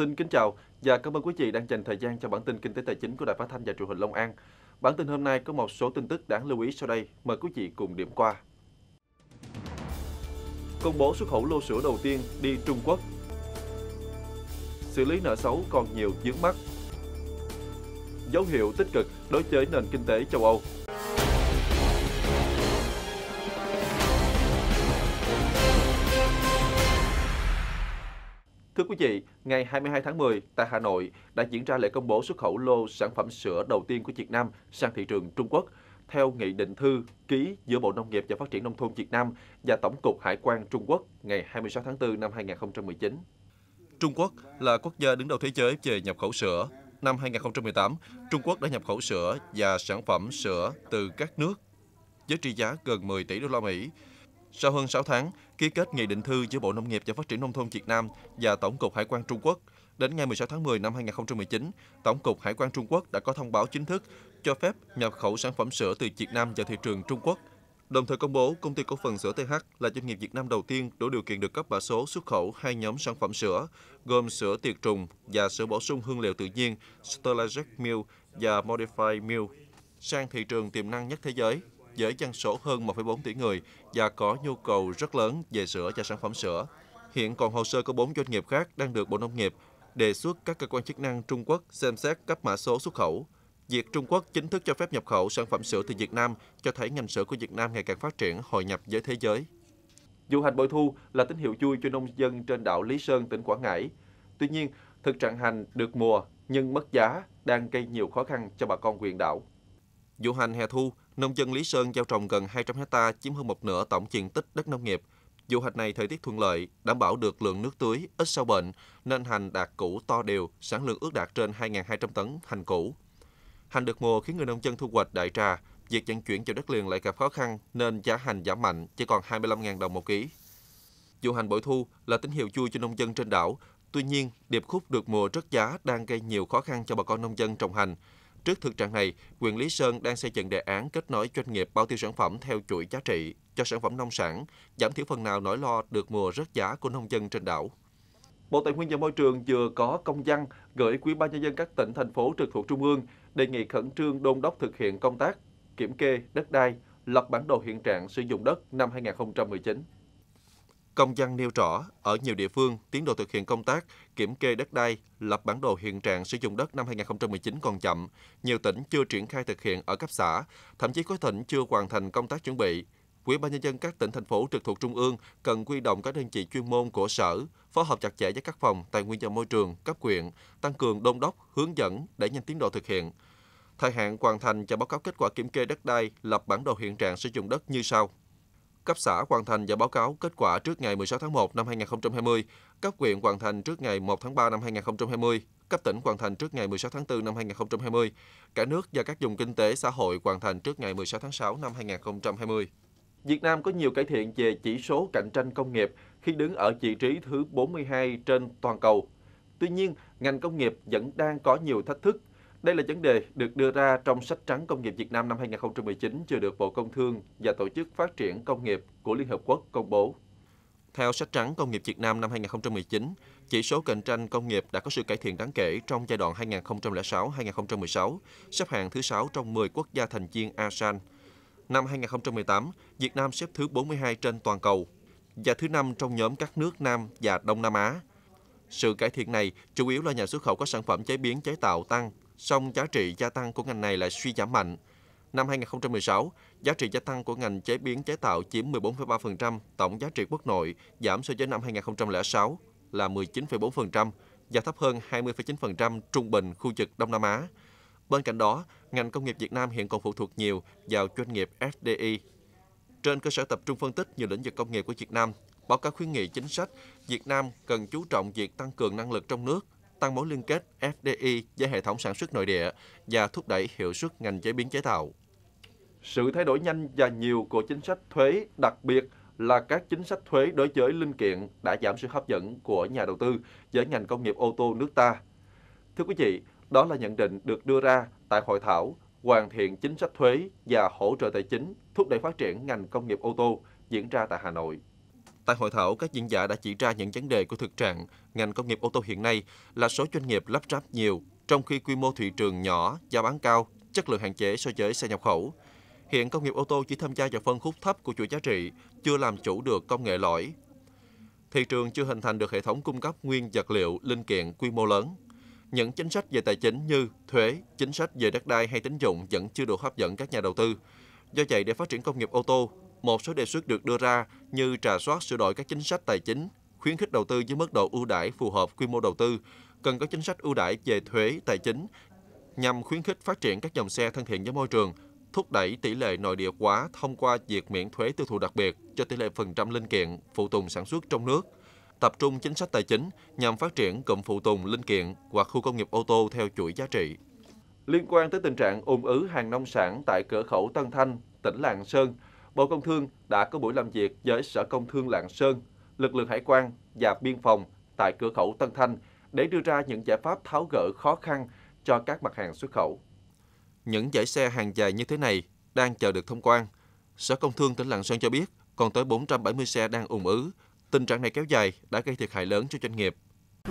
Xin kính chào và cảm ơn quý vị đang dành thời gian cho bản tin kinh tế tài chính của Đài Phát thanh và Truyền hình Long An. Bản tin hôm nay có một số tin tức đáng lưu ý sau đây, mời quý vị cùng điểm qua. Công bố xuất khẩu lô sữa đầu tiên đi Trung Quốc. Xử lý nợ xấu còn nhiều vướng mắt. Dấu hiệu tích cực đối với nền kinh tế châu Âu Thưa quý vị, ngày 22 tháng 10 tại Hà Nội đã diễn ra lễ công bố xuất khẩu lô sản phẩm sữa đầu tiên của Việt Nam sang thị trường Trung Quốc theo nghị định thư ký giữa Bộ Nông nghiệp và Phát triển Nông thôn Việt Nam và Tổng cục Hải quan Trung Quốc ngày 26 tháng 4 năm 2019. Trung Quốc là quốc gia đứng đầu thế giới về nhập khẩu sữa. Năm 2018, Trung Quốc đã nhập khẩu sữa và sản phẩm sữa từ các nước với trị giá gần 10 tỷ đô la Mỹ. Sau hơn 6 tháng, ký kết nghị định thư giữa Bộ Nông nghiệp và Phát triển Nông thôn Việt Nam và Tổng cục Hải quan Trung Quốc. Đến ngày 16 tháng 10 năm 2019, Tổng cục Hải quan Trung Quốc đã có thông báo chính thức cho phép nhập khẩu sản phẩm sữa từ Việt Nam vào thị trường Trung Quốc. Đồng thời công bố công ty cổ phần sữa TH là doanh nghiệp Việt Nam đầu tiên đủ điều kiện được cấp mã số xuất khẩu hai nhóm sản phẩm sữa, gồm sữa tiệt trùng và sữa bổ sung hương liệu tự nhiên Sterilized Milk và Modified Milk sang thị trường tiềm năng nhất thế giới với dân số hơn 1,4 tỷ người và có nhu cầu rất lớn về sữa và sản phẩm sữa. Hiện còn hồ sơ của 4 doanh nghiệp khác đang được Bộ Nông nghiệp đề xuất các cơ quan chức năng Trung Quốc xem xét cấp mã số xuất khẩu. Việc Trung Quốc chính thức cho phép nhập khẩu sản phẩm sữa từ Việt Nam cho thấy ngành sữa của Việt Nam ngày càng phát triển, hội nhập với thế giới. Du hành bội thu là tín hiệu vui cho nông dân trên đảo Lý Sơn, tỉnh Quảng Ngãi. Tuy nhiên, thực trạng hành được mùa nhưng mất giá đang gây nhiều khó khăn cho bà con quyền đảo. Vụ hành hè thu Nông dân Lý Sơn gieo trồng gần 200 hecta chiếm hơn một nửa tổng diện tích đất nông nghiệp. Vụ hạch này thời tiết thuận lợi, đảm bảo được lượng nước tưới, ít sâu bệnh, nên hành đạt củ to đều, sản lượng ước đạt trên 2.200 tấn hành củ. Hành được mùa khiến người nông dân thu hoạch đại trà, việc vận chuyển cho đất liền lại gặp khó khăn nên giá hành giảm mạnh, chỉ còn 25.000 đồng một ký. Vụ hành bội thu là tín hiệu vui cho nông dân trên đảo, tuy nhiên điệp khúc được mùa rất giá đang gây nhiều khó khăn cho bà con nông dân trồng hành. Trước thực trạng này, huyện Lý Sơn đang xây dựng đề án kết nối doanh nghiệp bao tiêu sản phẩm theo chuỗi giá trị cho sản phẩm nông sản, giảm thiểu phần nào nỗi lo được mùa rớt giá của nông dân trên đảo. Bộ Tài nguyên và Môi trường vừa có công văn gửi Ủy ban nhân dân các tỉnh thành phố trực thuộc trung ương đề nghị khẩn trương đôn đốc thực hiện công tác kiểm kê đất đai, lập bản đồ hiện trạng sử dụng đất năm 2019. Công văn nêu rõ, ở nhiều địa phương, tiến độ thực hiện công tác kiểm kê đất đai, lập bản đồ hiện trạng sử dụng đất năm 2019 còn chậm, nhiều tỉnh chưa triển khai thực hiện ở cấp xã, thậm chí có tỉnh chưa hoàn thành công tác chuẩn bị. Quỹ ban nhân dân các tỉnh thành phố trực thuộc trung ương cần quy động các đơn vị chuyên môn của sở, phối hợp chặt chẽ với các phòng tài nguyên và môi trường cấp huyện, tăng cường đôn đốc, hướng dẫn để nhanh tiến độ thực hiện. Thời hạn hoàn thành cho báo cáo kết quả kiểm kê đất đai, lập bản đồ hiện trạng sử dụng đất như sau cấp xã hoàn thành và báo cáo kết quả trước ngày 16 tháng 1 năm 2020, cấp huyện hoàn thành trước ngày 1 tháng 3 năm 2020, cấp tỉnh hoàn thành trước ngày 16 tháng 4 năm 2020, cả nước và các vùng kinh tế xã hội hoàn thành trước ngày 16 tháng 6 năm 2020. Việt Nam có nhiều cải thiện về chỉ số cạnh tranh công nghiệp khi đứng ở vị trí thứ 42 trên toàn cầu. Tuy nhiên, ngành công nghiệp vẫn đang có nhiều thách thức đây là vấn đề được đưa ra trong sách trắng công nghiệp Việt Nam năm 2019 chưa được Bộ Công Thương và Tổ chức Phát triển Công nghiệp của Liên Hợp Quốc công bố. Theo sách trắng công nghiệp Việt Nam năm 2019, chỉ số cạnh tranh công nghiệp đã có sự cải thiện đáng kể trong giai đoạn 2006-2016, xếp hạng thứ 6 trong 10 quốc gia thành viên ASEAN. Năm 2018, Việt Nam xếp thứ 42 trên toàn cầu và thứ 5 trong nhóm các nước Nam và Đông Nam Á. Sự cải thiện này chủ yếu là nhà xuất khẩu có sản phẩm chế biến chế tạo tăng song giá trị gia tăng của ngành này lại suy giảm mạnh. Năm 2016, giá trị gia tăng của ngành chế biến chế tạo chiếm 14,3% tổng giá trị quốc nội, giảm so với năm 2006 là 19,4% và thấp hơn 20,9% trung bình khu vực Đông Nam Á. Bên cạnh đó, ngành công nghiệp Việt Nam hiện còn phụ thuộc nhiều vào doanh nghiệp FDI. Trên cơ sở tập trung phân tích nhiều lĩnh vực công nghiệp của Việt Nam, báo cáo khuyến nghị chính sách, Việt Nam cần chú trọng việc tăng cường năng lực trong nước tăng mối liên kết FDI với hệ thống sản xuất nội địa và thúc đẩy hiệu suất ngành chế biến chế tạo. Sự thay đổi nhanh và nhiều của chính sách thuế, đặc biệt là các chính sách thuế đối với linh kiện đã giảm sự hấp dẫn của nhà đầu tư với ngành công nghiệp ô tô nước ta. Thưa quý vị, đó là nhận định được đưa ra tại hội thảo hoàn thiện chính sách thuế và hỗ trợ tài chính thúc đẩy phát triển ngành công nghiệp ô tô diễn ra tại Hà Nội. Tại hội thảo, các diễn giả đã chỉ ra những vấn đề của thực trạng ngành công nghiệp ô tô hiện nay là số doanh nghiệp lắp ráp nhiều, trong khi quy mô thị trường nhỏ, giá bán cao, chất lượng hạn chế so với xe nhập khẩu. Hiện công nghiệp ô tô chỉ tham gia vào phân khúc thấp của chuỗi giá trị, chưa làm chủ được công nghệ lõi. Thị trường chưa hình thành được hệ thống cung cấp nguyên vật liệu, linh kiện quy mô lớn. Những chính sách về tài chính như thuế, chính sách về đất đai hay tín dụng vẫn chưa đủ hấp dẫn các nhà đầu tư. Do vậy, để phát triển công nghiệp ô tô, một số đề xuất được đưa ra như trà soát sửa đổi các chính sách tài chính, khuyến khích đầu tư với mức độ ưu đãi phù hợp quy mô đầu tư, cần có chính sách ưu đãi về thuế tài chính nhằm khuyến khích phát triển các dòng xe thân thiện với môi trường, thúc đẩy tỷ lệ nội địa hóa thông qua việc miễn thuế tiêu thụ đặc biệt cho tỷ lệ phần trăm linh kiện phụ tùng sản xuất trong nước, tập trung chính sách tài chính nhằm phát triển cụm phụ tùng linh kiện hoặc khu công nghiệp ô tô theo chuỗi giá trị. Liên quan tới tình trạng ùn ứ hàng nông sản tại cửa khẩu Tân Thanh, tỉnh Lạng Sơn, Bộ Công Thương đã có buổi làm việc với Sở Công Thương Lạng Sơn, lực lượng hải quan và biên phòng tại cửa khẩu Tân Thanh để đưa ra những giải pháp tháo gỡ khó khăn cho các mặt hàng xuất khẩu. Những giải xe hàng dài như thế này đang chờ được thông quan. Sở Công Thương tỉnh Lạng Sơn cho biết còn tới 470 xe đang ùn ứ. Tình trạng này kéo dài đã gây thiệt hại lớn cho doanh nghiệp.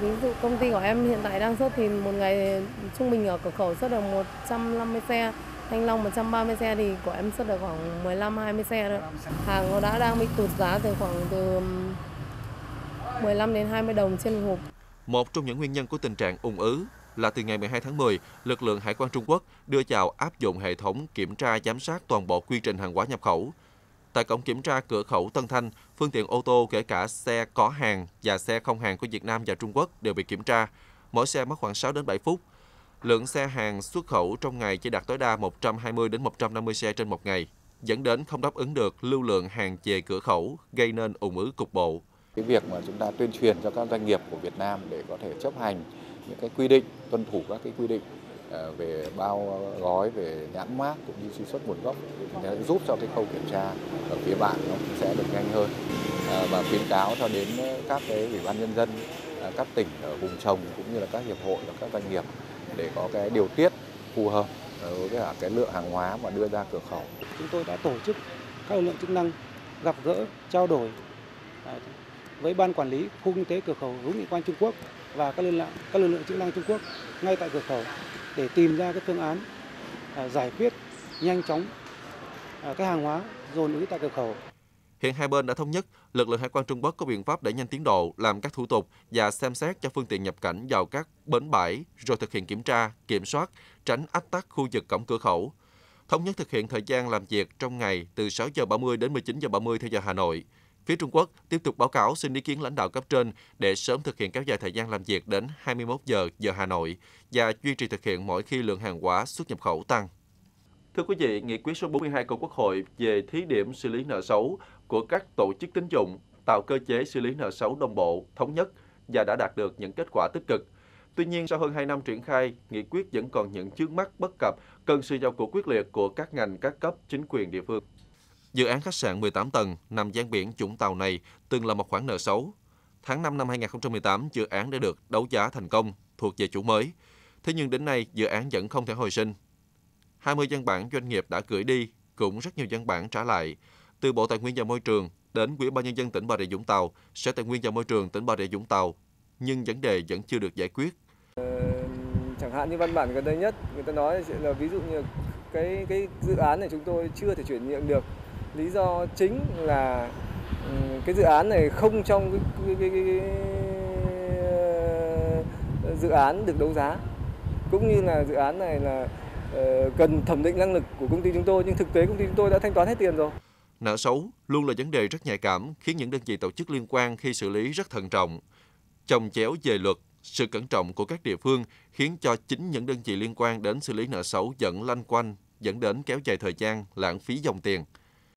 Ví dụ công ty của em hiện tại đang xuất thì một ngày trung bình ở cửa khẩu xuất được 150 xe, Thanh Long 130 xe thì của em xuất được khoảng 15 20 xe thôi. Hàng nó đã đang bị tụt giá từ khoảng từ 15 đến 20 đồng trên một hộp. Một trong những nguyên nhân của tình trạng ùn ứ là từ ngày 12 tháng 10, lực lượng hải quan Trung Quốc đưa vào áp dụng hệ thống kiểm tra giám sát toàn bộ quy trình hàng hóa nhập khẩu. Tại cổng kiểm tra cửa khẩu Tân Thanh, phương tiện ô tô kể cả xe có hàng và xe không hàng của Việt Nam và Trung Quốc đều bị kiểm tra. Mỗi xe mất khoảng 6 đến 7 phút lượng xe hàng xuất khẩu trong ngày chỉ đạt tối đa 120 đến 150 xe trên một ngày, dẫn đến không đáp ứng được lưu lượng hàng về cửa khẩu, gây nên ủng ứ cục bộ. Cái việc mà chúng ta tuyên truyền cho các doanh nghiệp của Việt Nam để có thể chấp hành những cái quy định, tuân thủ các cái quy định ờ, về bao gói, về nhãn mát cũng như truy xuất nguồn gốc sẽ giúp cho cái khâu kiểm tra ở phía bạn nó sẽ được nhanh hơn ờ, và khuyến cáo cho đến các cái ủy ban nhân dân ờ, các tỉnh ở vùng trồng cũng như là các hiệp hội và các doanh nghiệp để có cái điều tiết phù hợp đối ờ, với cả cái lượng hàng hóa mà đưa ra cửa khẩu. Chúng tôi đã tổ chức các lực lượng chức năng gặp gỡ, trao đổi à, với ban quản lý khu kinh tế cửa khẩu hữu nghị quan Trung Quốc và các lực lượng các lực lượng chức năng Trung Quốc ngay tại cửa khẩu để tìm ra cái phương án à, giải quyết nhanh chóng à, cái hàng hóa dồn ứ tại cửa khẩu. Hiện hai bên đã thống nhất, lực lượng hải quan Trung Quốc có biện pháp để nhanh tiến độ, làm các thủ tục và xem xét cho phương tiện nhập cảnh vào các bến bãi, rồi thực hiện kiểm tra, kiểm soát, tránh ách tắc khu vực cổng cửa khẩu. Thống nhất thực hiện thời gian làm việc trong ngày từ 6 giờ 30 đến 19 giờ 30 theo giờ Hà Nội. Phía Trung Quốc tiếp tục báo cáo xin ý kiến lãnh đạo cấp trên để sớm thực hiện kéo dài thời gian làm việc đến 21 giờ giờ Hà Nội và duy trì thực hiện mỗi khi lượng hàng hóa xuất nhập khẩu tăng. Thưa quý vị, nghị quyết số 42 của Quốc hội về thí điểm xử lý nợ xấu của các tổ chức tín dụng tạo cơ chế xử lý nợ xấu đồng bộ, thống nhất và đã đạt được những kết quả tích cực. Tuy nhiên, sau hơn 2 năm triển khai, nghị quyết vẫn còn những chướng mắt bất cập, cần sự vào cuộc quyết liệt của các ngành, các cấp, chính quyền địa phương. Dự án khách sạn 18 tầng nằm gian biển chủng Tàu này từng là một khoản nợ xấu. Tháng 5 năm 2018, dự án đã được đấu giá thành công thuộc về chủ mới. Thế nhưng đến nay, dự án vẫn không thể hồi sinh 20 văn bản doanh nghiệp đã gửi đi, cũng rất nhiều văn bản trả lại. Từ Bộ Tài nguyên và Môi trường đến Ủy ban nhân dân tỉnh Bà Rịa Vũng Tàu, Sở Tài nguyên và Môi trường tỉnh Bà Rịa Vũng Tàu, nhưng vấn đề vẫn chưa được giải quyết. Ờ, chẳng hạn như văn bản gần đây nhất, người ta nói là ví dụ như cái cái dự án này chúng tôi chưa thể chuyển nhượng được. Lý do chính là ừ, cái dự án này không trong cái, cái, cái, cái, cái ờ, dự án được đấu giá cũng như là dự án này là Ờ, cần thẩm định năng lực của công ty chúng tôi nhưng thực tế công ty chúng tôi đã thanh toán hết tiền rồi. Nợ xấu luôn là vấn đề rất nhạy cảm khiến những đơn vị tổ chức liên quan khi xử lý rất thận trọng. Chồng chéo về luật, sự cẩn trọng của các địa phương khiến cho chính những đơn vị liên quan đến xử lý nợ xấu vẫn lanh quanh, dẫn đến kéo dài thời gian, lãng phí dòng tiền.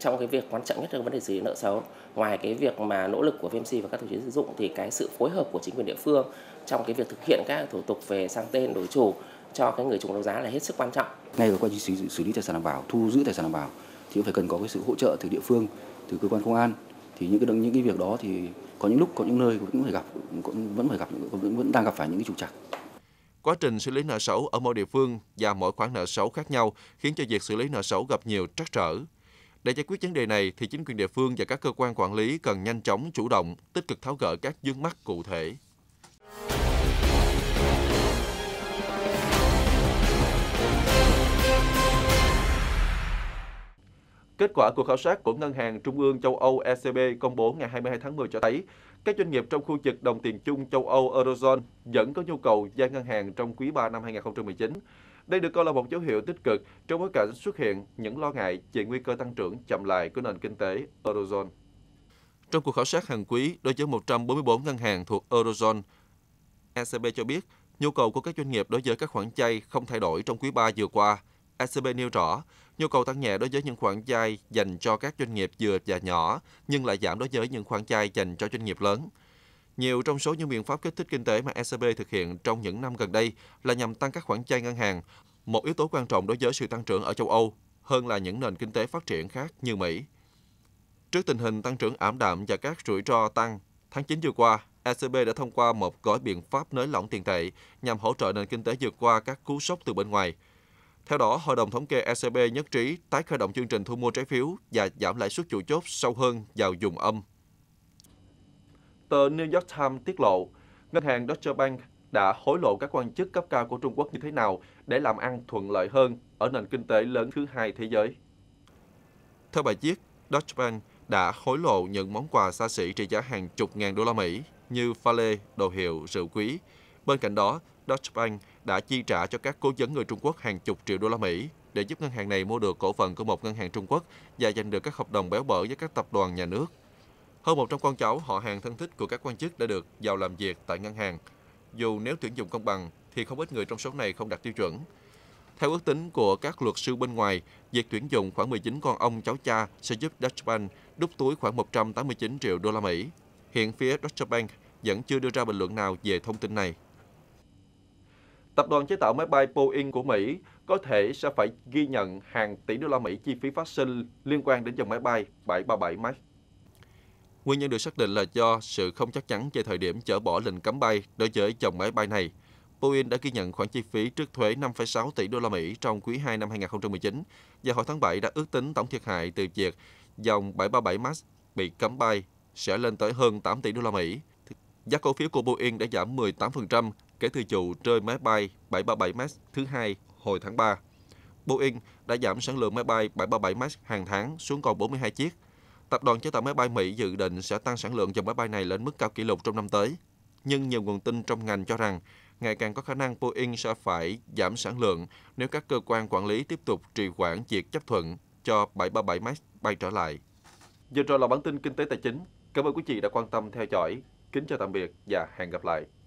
Trong cái việc quan trọng nhất trong vấn đề xử lý nợ xấu, ngoài cái việc mà nỗ lực của VMC và các tổ chức sử dụng thì cái sự phối hợp của chính quyền địa phương trong cái việc thực hiện các thủ tục về sang tên đổi chủ cho cái người chủ đấu giá là hết sức quan trọng. Ngay qua xử, xử lý tài sản đảm bảo, thu giữ tài sản đảm bảo thì cũng phải cần có cái sự hỗ trợ từ địa phương, từ cơ quan công an. Thì những cái những cái việc đó thì có những lúc có những nơi cũng phải gặp cũng vẫn phải gặp vẫn, vẫn đang gặp phải những cái trục trặc. Quá trình xử lý nợ xấu ở mỗi địa phương và mỗi khoản nợ xấu khác nhau khiến cho việc xử lý nợ xấu gặp nhiều trắc trở. Để giải quyết vấn đề này thì chính quyền địa phương và các cơ quan quản lý cần nhanh chóng chủ động, tích cực tháo gỡ các vướng mắc cụ thể. Kết quả cuộc khảo sát của Ngân hàng Trung ương châu Âu ECB công bố ngày 22 tháng 10 cho thấy, các doanh nghiệp trong khu vực đồng tiền chung châu Âu Eurozone vẫn có nhu cầu gia ngân hàng trong quý 3 năm 2019. Đây được coi là một dấu hiệu tích cực trong bối cảnh xuất hiện những lo ngại về nguy cơ tăng trưởng chậm lại của nền kinh tế Eurozone. Trong cuộc khảo sát hàng quý đối với 144 ngân hàng thuộc Eurozone, ECB cho biết nhu cầu của các doanh nghiệp đối với các khoản vay không thay đổi trong quý 3 vừa qua. ECB nêu rõ, Nhu cầu tăng nhẹ đối với những khoản vay dành cho các doanh nghiệp vừa và nhỏ, nhưng lại giảm đối với những khoản vay dành cho doanh nghiệp lớn. Nhiều trong số những biện pháp kích thích kinh tế mà ECB thực hiện trong những năm gần đây là nhằm tăng các khoản vay ngân hàng, một yếu tố quan trọng đối với sự tăng trưởng ở châu Âu hơn là những nền kinh tế phát triển khác như Mỹ. Trước tình hình tăng trưởng ảm đạm và các rủi ro tăng, tháng 9 vừa qua, ECB đã thông qua một gói biện pháp nới lỏng tiền tệ nhằm hỗ trợ nền kinh tế vượt qua các cú sốc từ bên ngoài – theo đó, Hội đồng Thống kê ECB nhất trí tái khởi động chương trình thu mua trái phiếu và giảm lãi suất chủ chốt sâu hơn vào vùng âm. Tờ New York Times tiết lộ, ngân hàng Deutsche Bank đã hối lộ các quan chức cấp cao của Trung Quốc như thế nào để làm ăn thuận lợi hơn ở nền kinh tế lớn thứ hai thế giới. Theo bài viết, Deutsche Bank đã hối lộ những món quà xa xỉ trị giá hàng chục ngàn đô la Mỹ như pha lê, đồ hiệu, rượu quý. Bên cạnh đó, Deutsche Bank đã chi trả cho các cố vấn người Trung Quốc hàng chục triệu đô la Mỹ để giúp ngân hàng này mua được cổ phần của một ngân hàng Trung Quốc và giành được các hợp đồng béo bở với các tập đoàn nhà nước. Hơn một trăm con cháu, họ hàng thân thích của các quan chức đã được vào làm việc tại ngân hàng. Dù nếu tuyển dụng công bằng, thì không ít người trong số này không đạt tiêu chuẩn. Theo ước tính của các luật sư bên ngoài, việc tuyển dụng khoảng 19 con ông cháu cha sẽ giúp Deutsche Bank đúc túi khoảng 189 triệu đô la Mỹ. Hiện phía Deutsche Bank vẫn chưa đưa ra bình luận nào về thông tin này tập đoàn chế tạo máy bay Boeing của Mỹ có thể sẽ phải ghi nhận hàng tỷ đô la Mỹ chi phí phát sinh liên quan đến dòng máy bay 737 Max. Nguyên nhân được xác định là do sự không chắc chắn về thời điểm chở bỏ lệnh cấm bay đối với dòng máy bay này. Boeing đã ghi nhận khoản chi phí trước thuế 5,6 tỷ đô la Mỹ trong quý 2 năm 2019 và hồi tháng 7 đã ước tính tổng thiệt hại từ việc dòng 737 MAX bị cấm bay sẽ lên tới hơn 8 tỷ đô la Mỹ. Giá cổ phiếu của Boeing đã giảm 18% kể từ vụ rơi máy bay 737 MAX thứ hai hồi tháng 3. Boeing đã giảm sản lượng máy bay 737 MAX hàng tháng xuống còn 42 chiếc. Tập đoàn chế tạo máy bay Mỹ dự định sẽ tăng sản lượng dòng máy bay này lên mức cao kỷ lục trong năm tới. Nhưng nhiều nguồn tin trong ngành cho rằng ngày càng có khả năng Boeing sẽ phải giảm sản lượng nếu các cơ quan quản lý tiếp tục trì hoãn việc chấp thuận cho 737 MAX bay trở lại. Giờ rồi là bản tin kinh tế tài chính. Cảm ơn quý vị đã quan tâm theo dõi. Kính chào tạm biệt và hẹn gặp lại.